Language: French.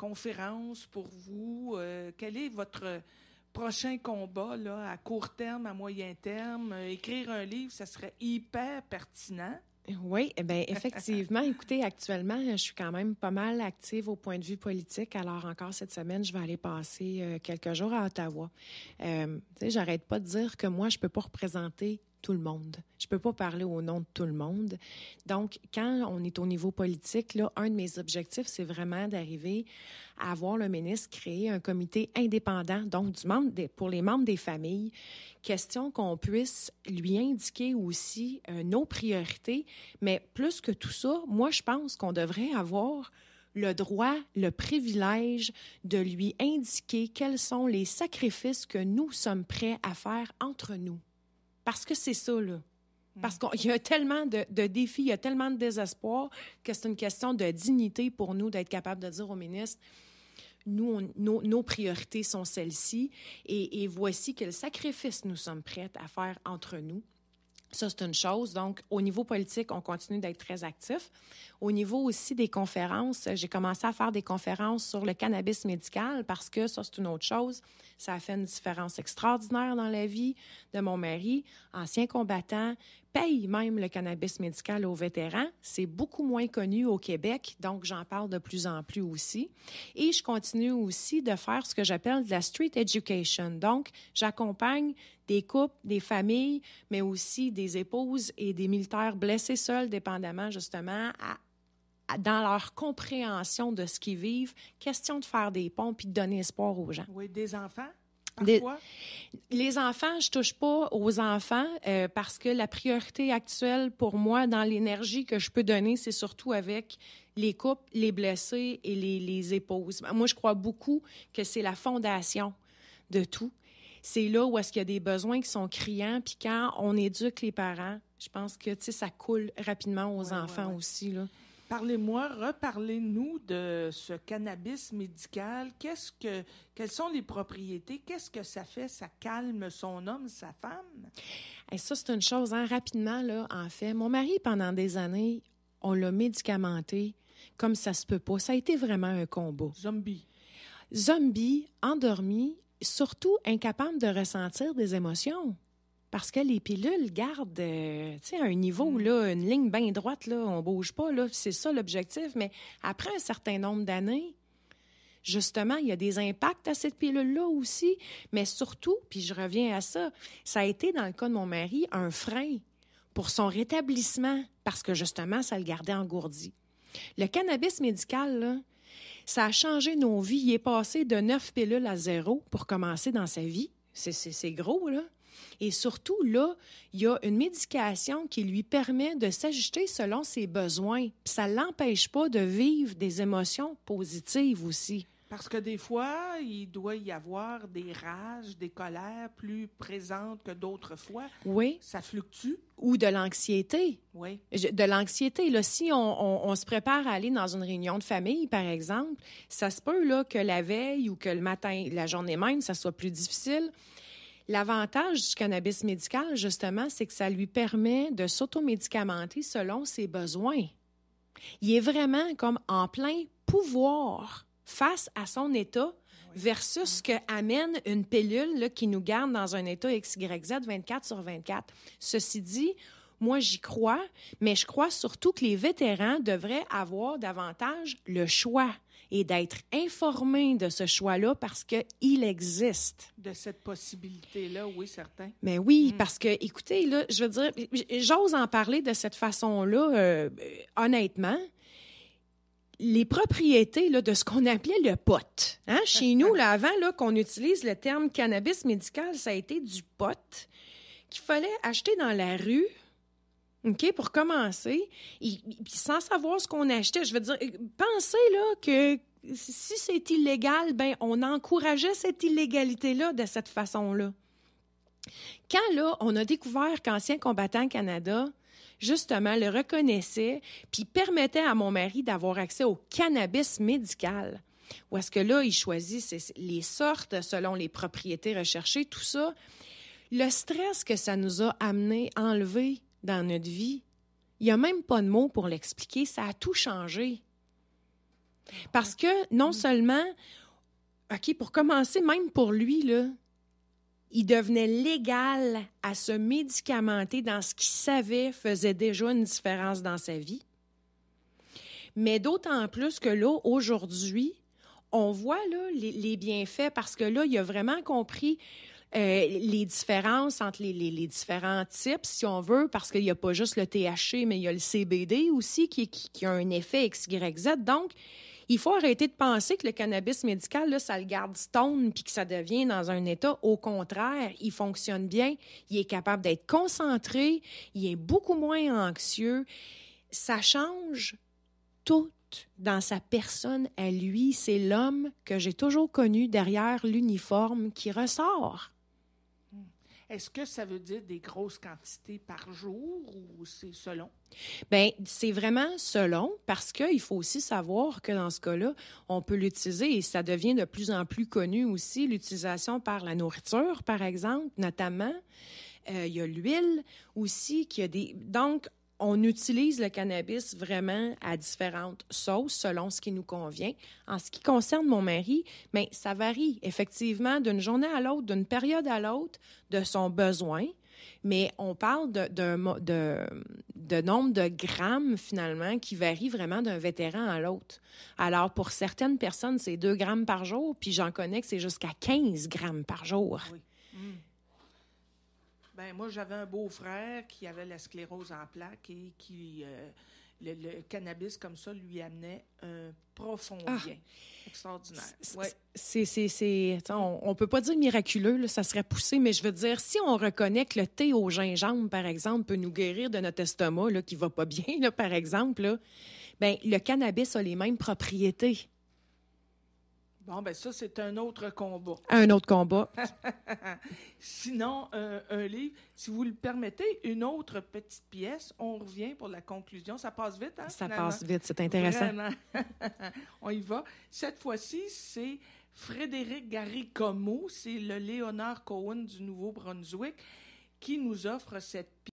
conférence pour vous? Euh, quel est votre prochain combat là, à court terme, à moyen terme? Euh, écrire un livre, ça serait hyper pertinent. Oui, eh effectivement, écoutez, actuellement, je suis quand même pas mal active au point de vue politique. Alors, encore cette semaine, je vais aller passer euh, quelques jours à Ottawa. tu sais, j'arrête pas de dire que moi, je peux pas représenter tout le monde. Je peux pas parler au nom de tout le monde. Donc, quand on est au niveau politique, là, un de mes objectifs, c'est vraiment d'arriver à avoir le ministre créer un comité indépendant, donc du membre des, pour les membres des familles, question qu'on puisse lui indiquer aussi euh, nos priorités. Mais plus que tout ça, moi, je pense qu'on devrait avoir le droit, le privilège de lui indiquer quels sont les sacrifices que nous sommes prêts à faire entre nous. Parce que c'est ça, là. Mm. Parce qu'il y a tellement de, défis, il y a tellement de désespoir que c'est une question de dignité pour nous d'être capable de dire au ministre, nous, nos, priorités sont celles-ci et, et voici quel sacrifice nous sommes prêts à faire entre nous ça, c'est une chose. Donc, au niveau politique, on continue d'être très actif. Au niveau aussi des conférences, j'ai commencé à faire des conférences sur le cannabis médical parce que ça, c'est une autre chose. Ça a fait une différence extraordinaire dans la vie de mon mari, ancien combattant, paye même le cannabis médical aux vétérans. C'est beaucoup moins connu au Québec, donc j'en parle de plus en plus aussi. Et je continue aussi de faire ce que j'appelle de la street education. Donc, j'accompagne des couples, des familles, mais aussi des épouses et des militaires blessés seuls, dépendamment justement à dans leur compréhension de ce qu'ils vivent, question de faire des ponts puis de donner espoir aux gens. Oui, des enfants? Ah, les enfants, je touche pas aux enfants euh, parce que la priorité actuelle pour moi dans l'énergie que je peux donner, c'est surtout avec les couples, les blessés et les, épouses. Ben, moi, je crois beaucoup que c'est la fondation de tout. C'est là où est-ce qu'il y a des besoins qui sont criants. Puis quand on éduque les parents, je pense que ça coule rapidement aux enfants aussi. Là. Parlez-moi, reparlez-nous de ce cannabis médical. Qu'est-ce que, quelles sont les propriétés? Qu'est-ce que ça fait? Ça calme son homme, sa femme? Et ça, c'est une chose, hein, rapidement, là, en fait. Mon mari, pendant des années, on l'a médicamenté comme ça se peut pas. Ça a été vraiment un combo. Zombie. Zombie, endormi, surtout incapable de ressentir des émotions. Parce que les pilules gardent euh, un niveau, mm. là, une ligne bien droite, là, on bouge pas, là, c'est ça l'objectif. Mais après un certain nombre d'années, justement, il y a des impacts à cette pilule-là aussi. Mais surtout, puis je reviens à ça, ça a été, dans le cas de mon mari, un frein pour son rétablissement, parce que justement, ça le gardait engourdi. Le cannabis médical, ça a changé nos vies. Il est passé de neuf pilules à zéro pour commencer dans sa vie. C'est gros, là. Et surtout, là, il y a une médication qui lui permet de s'ajuster selon ses besoins. ça ne l'empêche pas de vivre des émotions positives aussi. Parce que des fois, il doit y avoir des rages, des colères plus présentes que d'autres fois. Oui. Ça fluctue. Ou de l'anxiété. Oui. De l'anxiété. Là, si on, on, se prépare à aller dans une réunion de famille, par exemple, ça se peut là, que la veille ou que le matin, la journée même, ça soit plus difficile. L'avantage du cannabis médical, justement, c'est que ça lui permet de s'automédicamenter selon ses besoins. Il est vraiment comme en plein pouvoir face à son état versus ce que amène une pilule qui nous garde dans un état XYZ 24 sur 24. Ceci dit, moi, j'y crois, mais je crois surtout que les vétérans devraient avoir davantage le choix et d'être informé de ce choix-là parce qu'il existe. De cette possibilité-là, oui, certain. Mais oui, mm. parce que, écoutez, là, je veux dire, j'ose en parler de cette façon-là, euh, euh, honnêtement les propriétés là, de ce qu'on appelait le pot. Hein? Chez nous, là, avant là, qu'on utilise le terme cannabis médical, ça a été du pot qu'il fallait acheter dans la rue OK, pour commencer, sans savoir ce qu'on achetait, je veux dire, pensez là que si c'est illégal, ben on encourageait cette illégalité-là de cette façon-là. Quand là, on a découvert qu'Ancien Combattant Canada, justement, le reconnaissait, puis permettait à mon mari d'avoir accès au cannabis médical, ou est-ce que là, il choisit les sortes selon les propriétés recherchées, tout ça, le stress que ça nous a amené, enlever dans notre vie, il n'y a même pas de mots pour l'expliquer. Ça a tout changé. Parce que non seulement, OK, pour commencer, même pour lui, là, il devenait légal à se médicamenter dans ce qu'il savait faisait déjà une différence dans sa vie. Mais d'autant plus que là, aujourd'hui, on voit là, les, bienfaits parce que là, il a vraiment compris euh, les différences entre les, différents types, si on veut, parce qu'il n'y a pas juste le THC, mais il y a le CBD aussi qui, a un effet XYZ. Donc, il faut arrêter de penser que le cannabis médical, ça le garde stone puis que ça devient dans un état. Au contraire, il fonctionne bien, il est capable d'être concentré, il est beaucoup moins anxieux. Ça change tout dans sa personne à lui. C'est l'homme que j'ai toujours connu derrière l'uniforme qui ressort. Est-ce que ça veut dire des grosses quantités par jour ou c'est selon? Bien, c'est vraiment selon parce qu'il faut aussi savoir que dans ce cas-là, on peut l'utiliser et ça devient de plus en plus connu aussi, l'utilisation par la nourriture, par exemple, notamment. Euh, il y a l'huile aussi, qui a des... Donc, on utilise le cannabis vraiment à différentes sauces selon ce qui nous convient. En ce qui concerne mon mari, mais ben, ça varie effectivement d'une journée à l'autre, d'une période à l'autre, de son besoin. Mais on parle de, nombre de grammes, finalement, qui varie vraiment d'un vétéran à l'autre. Alors, pour certaines personnes, c'est 2 grammes par jour, puis j'en connais que c'est jusqu'à 15 grammes par jour. Oui. Mmh. Ben, moi, j'avais un beau-frère qui avait la sclérose en plaques et qui euh, le, cannabis comme ça lui amenait un profond ah. bien extraordinaire. C'est, on, peut pas dire miraculeux, ça serait poussé, mais je veux dire, si on reconnaît que le thé au gingembre, par exemple, peut nous guérir de notre estomac là, qui va pas bien, par exemple, ben, le cannabis a les mêmes propriétés. Bon, ben ça, c'est un autre combat. Un autre combat. Sinon, un livre, si vous le permettez, une autre petite pièce. On revient pour la conclusion. Ça passe vite, hein? Ça passe vite, c'est intéressant. on y va. Cette fois-ci, c'est Frédéric gary C'est le Léonard Cohen du Nouveau-Brunswick qui nous offre cette pièce.